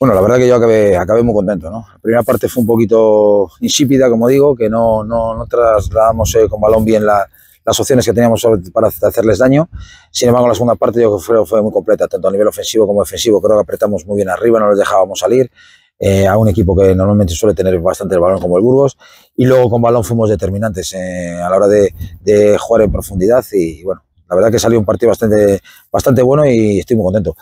Bueno, la verdad que yo acabé, acabé muy contento, ¿no? La primera parte fue un poquito insípida, como digo, que no, no, trasladamos eh, con balón bien las opciones que teníamos para hacerles daño. Sin embargo, la segunda parte yo creo que fue muy completa, tanto a nivel ofensivo como defensivo. Creo que apretamos muy bien arriba, no les dejábamos salir. Eh, a un equipo que normalmente suele tener bastante el balón como el Burgos y luego con balón fuimos determinantes eh, a la hora de, jugar en profundidad y, y bueno, la verdad que salió un partido bastante, bastante bueno y estoy muy contento.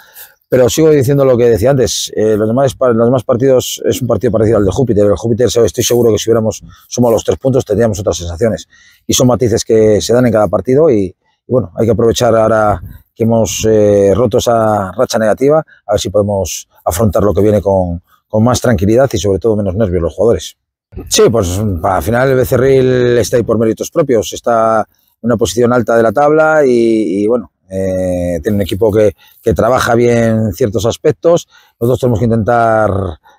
Pero sigo diciendo lo que decía antes, eh, los, demás, los partidos es un partido parecido al de Júpiter. El Júpiter, estoy seguro que si hubiéramos sumado los tres puntos tendríamos otras sensaciones. Y son matices que se dan en cada partido y, bueno, hay que aprovechar ahora que hemos eh, roto esa racha negativa, a ver si podemos afrontar lo que viene con, más tranquilidad y sobre todo menos nervios los jugadores. Sí, pues al final el Becerril está ahí por méritos propios, está en una posición alta de la tabla y bueno, eh, tiene un equipo que, trabaja bien ciertos aspectos. Nosotros tenemos que intentar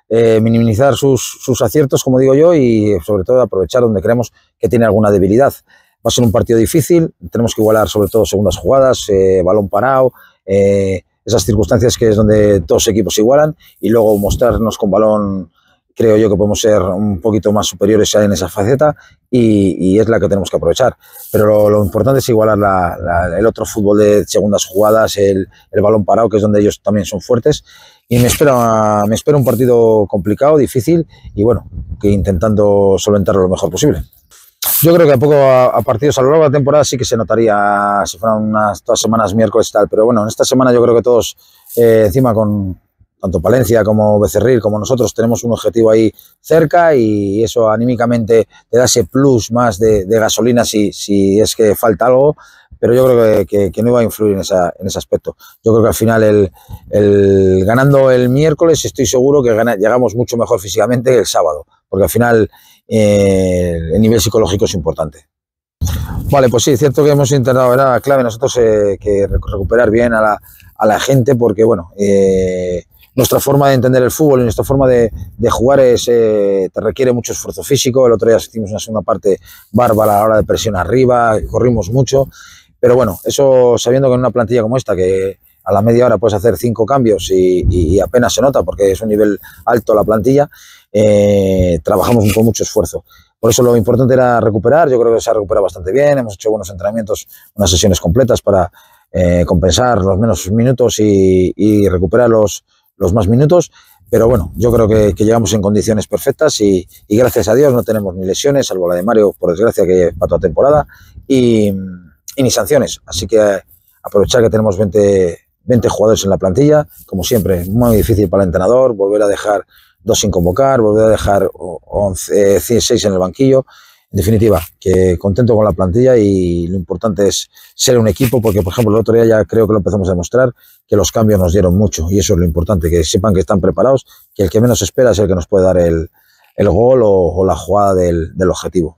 eh, minimizar sus, aciertos, como digo yo, y sobre todo aprovechar donde creemos que tiene alguna debilidad. Va a ser un partido difícil, tenemos que igualar sobre todo segundas jugadas, eh, balón parado, esas circunstancias que es donde todos equipos igualan y luego mostrarnos con balón creo yo que podemos ser un poquito más superiores en esa faceta y, es la que tenemos que aprovechar. Pero lo, importante es igualar el otro fútbol de segundas jugadas, el, balón parado, que es donde ellos también son fuertes. Y me espera, me espera un partido complicado, difícil y bueno, que intentando solventarlo lo mejor posible. Yo creo que a poco a, partidos a lo largo de la temporada sí que se notaría si fueran unas dos semanas miércoles tal, pero bueno, en esta semana yo creo que todos eh, encima con, tanto Palencia como Becerril como nosotros tenemos un objetivo ahí cerca y eso anímicamente te da ese plus más de, gasolina si, es que falta algo, pero yo creo que, no iba a influir en, ese aspecto. Yo creo que al final el, ganando el miércoles estoy seguro que llegamos mucho mejor físicamente que el sábado, porque al final eh, el nivel psicológico es importante. Vale, pues sí, es cierto que hemos intentado, era clave nosotros eh, que recuperar bien a la, gente porque, bueno, eh, nuestra forma de entender el fútbol y nuestra forma de, jugar eh, te requiere mucho esfuerzo físico. El otro día hicimos una segunda parte bárbara a la hora de presión arriba, corrimos mucho. Pero bueno, eso sabiendo que en una plantilla como esta, que a la media hora puedes hacer cinco cambios y, apenas se nota porque es un nivel alto la plantilla, eh, trabajamos con mucho esfuerzo. Por eso lo importante era recuperar, yo creo que se ha recuperado bastante bien, hemos hecho buenos entrenamientos, unas sesiones completas para eh, compensar los menos minutos y, y recuperar los, los más minutos, pero bueno, yo creo que, llegamos en condiciones perfectas y, gracias a Dios no tenemos ni lesiones, salvo la de Mario, por desgracia, que para toda temporada, y, ni sanciones. Así que eh, aprovechar que tenemos 20, jugadores en la plantilla, como siempre, muy difícil para el entrenador, volver a dejar dos sin convocar, volver a dejar 11, 6 en el banquillo. En definitiva, que contento con la plantilla y lo importante es ser un equipo, porque por ejemplo el otro día ya creo que lo empezamos a demostrar, que los cambios nos dieron mucho y eso es lo importante, que sepan que están preparados, que el que menos espera es el que nos puede dar el, gol o, la jugada del objetivo.